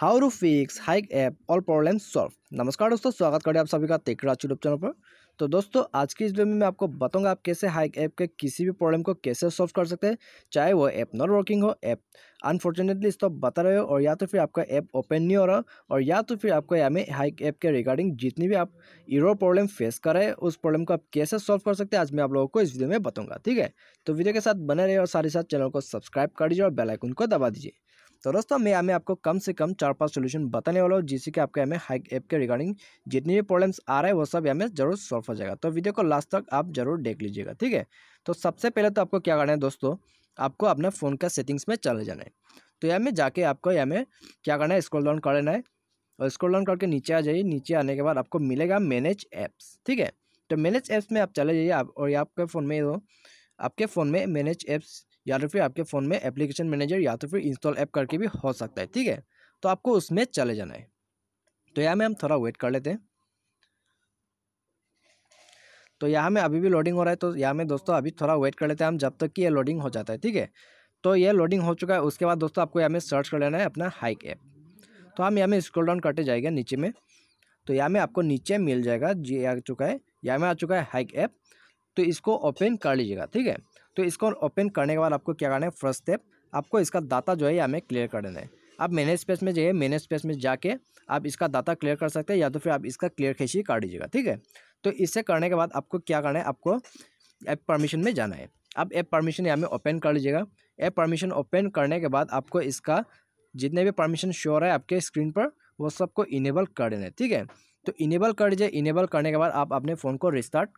how to fix Hike app all problem solve नमस्कार दोस्तों स्वागत करें आप सभी का तेकरा यूट्यूब चैनल पर तो दोस्तों आज की इस वीडियो में मैं आपको बताऊंगा आप कैसे हाइक ऐप के किसी भी प्रॉब्लम को कैसे सॉल्व कर सकते हैं चाहे वो ऐप नॉट वर्किंग हो ऐप अनफॉर्चुनेटली तो बता रहे हो और या तो फिर आपका ऐप ओपन नहीं हो रहा और या तो फिर आपको यहाँ में हाइक ऐप के रिगार्डिंग जितनी भी आप ईरो प्रॉब्लम फेस कर रहे हैं उस प्रॉब्लम को आप कैसे सॉल्व कर सकते हैं आज मैं आप लोगों को इस वीडियो में बताऊँगा ठीक है तो वीडियो के साथ बने रहे और सारे साथ चैनल को सब्सक्राइब कर दीजिए और बेलाइकन को दबा दीजिए तो दोस्तों मैं हमें आपको कम से कम चार पांच सोल्यूशन बताने वाला हूँ जिससे कि आपके हमें हाइक ऐप के रिगार्डिंग जितनी भी प्रॉब्लम्स आ रहा है वो सब हमें जरूर सॉल्व हो जाएगा तो वीडियो को लास्ट तक आप जरूर देख लीजिएगा ठीक है तो सबसे पहले तो आपको क्या करना है दोस्तों आपको अपने फ़ोन का सेटिंग्स में चले जाना है तो यहाँ में जाके आपको यहाँ में क्या करना है स्क्रॉल डाउन कर लेना है और स्क्रॉल डाउन करके नीचे आ जाइए नीचे आने के बाद आपको मिलेगा मैनेज ऐप्स ठीक है तो मैनेज ऐप्स में आप चले जाइए आप और आपके फ़ोन में आपके फ़ोन में मैनेज ऐप्स या तो फिर आपके फ़ोन में एप्लीकेशन मैनेजर या तो फिर इंस्टॉल ऐप करके भी हो सकता है ठीक है तो आपको उसमें चले जाना है तो यहाँ में हम थोड़ा वेट कर लेते हैं तो यहाँ में अभी भी लोडिंग हो रहा है तो यहाँ में दोस्तों अभी थोड़ा वेट कर लेते हैं हम जब तक कि ये लोडिंग हो जाता है ठीक है तो ये लोडिंग हो चुका है उसके बाद दोस्तों आपको यहाँ में सर्च कर लेना है अपना हाइक ऐप तो हम यहाँ में स्क्रॉल डाउन करते जाएंगे नीचे में तो यहाँ में आपको नीचे मिल जाएगा जी आ चुका है यहाँ में आ चुका है हाइक ऐप तो इसको ओपन कर लीजिएगा ठीक है तो इसको ओपन करने के बाद आपको क्या करना है फर्स्ट स्टेप आपको इसका डाटा जो है हमें क्लियर कर देना है आप मैनेज स्पेस में जाइए मैनेज स्पेस में जाके आप इसका डाटा क्लियर कर सकते हैं या तो फिर आप इसका क्लियर खींची कर दीजिएगा ठीक है तो इससे करने के बाद आपको क्या करना है आपको ऐप परमिशन में जाना है आप ऐप परमिशन यहाँ में ओपन कर लीजिएगा ऐप परमिशन ओपन करने के बाद आपको इसका जितने भी परमिशन श्योर है आपके स्क्रीन पर वो सबको इनेबल कर देना है ठीक है तो इनेबल कर दीजिए इनेबल करने के बाद आप अपने फ़ोन को रिस्टार्ट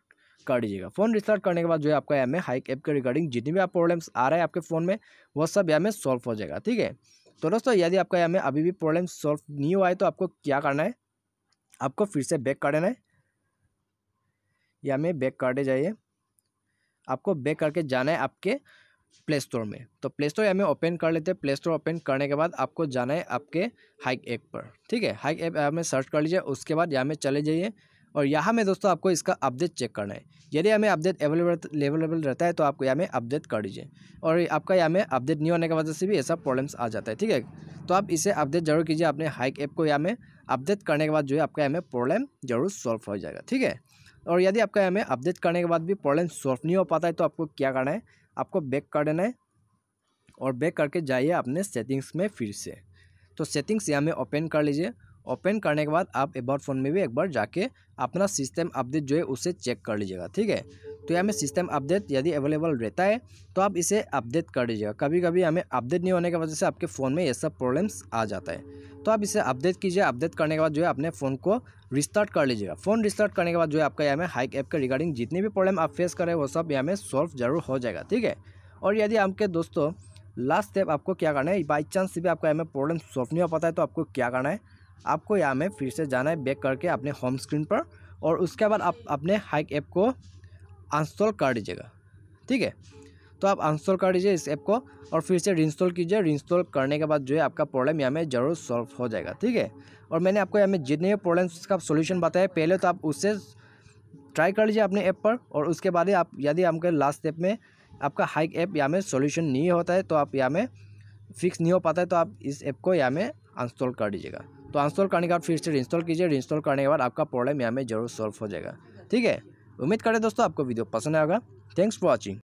कर दीजिएगा फ़ोन रिस्टार्ट करने के बाद जो है आपका यहाँ ए हाइक ऐप के रिगार्डिंग जितनी भी आप प्रॉब्लम्स आ रहा है आपके फ़ोन में वो सब एम में सॉल्व हो जाएगा ठीक है तो दोस्तों यदि आपका यहाँ में अभी भी प्रॉब्लम सॉल्व नहीं हुआ है तो आपको क्या करना है आपको फिर से बैक कर देना है या में बैक करते जाइए आपको बैक करके जाना है आपके प्ले स्टोर में तो प्ले स्टोर या में ओपन कर लेते हैं प्ले स्टोर ओपन करने के बाद आपको जाना है आपके हाइक ऐप पर ठीक है हाइक ऐप में सर्च कर लीजिए उसके बाद यहाँ में चले जाइए और यहाँ में दोस्तों आपको इसका अपडेट चेक करना है यदि हमें अपडेट अवेलेबल अवेलेबल रहता है तो आपको यहाँ में अपडेट कर दीजिए और आपका यहाँ में अपडेट नहीं होने की वजह से भी ऐसा प्रॉब्लम्स आ जाता है ठीक है तो आप इसे अपडेट जरूर कीजिए अपने हाइक ऐप को यहाँ में अपडेट करने के बाद जो है आपका यहाँ में प्रॉब्लम जरूर सॉल्व हो जाएगा ठीक है और यदि आपका यहाँ में अपडेट करने के बाद भी प्रॉब्लम सॉल्व नहीं हो पाता है तो आपको क्या करना है आपको बैक कर देना है और बैक करके जाइए अपने सेटिंग्स में फिर से तो सेटिंग्स यहाँ में ओपन कर लीजिए ओपन करने के बाद आप एबाउट फ़ोन में भी एक बार जाके अपना सिस्टम अपडेट जो है उसे चेक कर लीजिएगा ठीक है तो यहाँ में सिस्टम अपडेट यदि अवेलेबल रहता है तो आप इसे अपडेट कर लीजिएगा कभी कभी हमें अपडेट नहीं होने की वजह से आपके फ़ोन में ये सब प्रॉब्लम्स आ जाता है तो आप इसे अपडेट कीजिए अपडेट करने के बाद जो है अपने फ़ोन को रिस्टार्ट कर लीजिएगा फ़ोन रिस्टार्ट करने के बाद जो है आपका यहाँ में हाइक ऐप के रिगार्डिंग जितनी भी प्रॉब्लम आप फेस करें वो सब यहाँ में सॉल्व जरूर हो जाएगा ठीक है और यदि आपके दोस्तों लास्ट स्टेप आपको क्या करना है बाई चांस भी आपका यहाँ में प्रॉब्लम सॉल्व नहीं हो पाता है तो आपको क्या करना है आपको यहाँ में फिर से जाना है बैक करके अपने होम स्क्रीन पर और उसके बाद आप अपने हाइक ऐप को अनस्टॉल कर दीजिएगा ठीक है तो आप अनस्टॉल कर दीजिए इस ऐप को और फिर से रिंस्टॉल कीजिए रिंस्टॉल करने के बाद जो है आपका प्रॉब्लम यहाँ में ज़रूर सॉल्व हो जाएगा ठीक है और मैंने आपको यहाँ में जितने भी प्रॉब्लम्स का सोल्यूशन बताया पहले तो आप उससे ट्राई कर लीजिए अपने ऐप पर और उसके बाद ही आप यदि आपके लास्ट स्टेप में आपका हाइक ऐप यहाँ में सोल्यूशन नहीं होता है तो आप यहाँ में फिक्स नहीं हो पाता है तो आप इस ऐप को यहाँ में अनस्टॉल कर दीजिएगा तो इंस्टॉल करने के बाद फिर से इंस्टॉल कीजिए इंस्टॉल करने के बाद आपका प्रॉब्लम यहाँ में जरूर सॉल्व हो जाएगा ठीक है उम्मीद करें दोस्तों आपको वीडियो पसंद आएगा थैंक्स फॉर वॉचिंग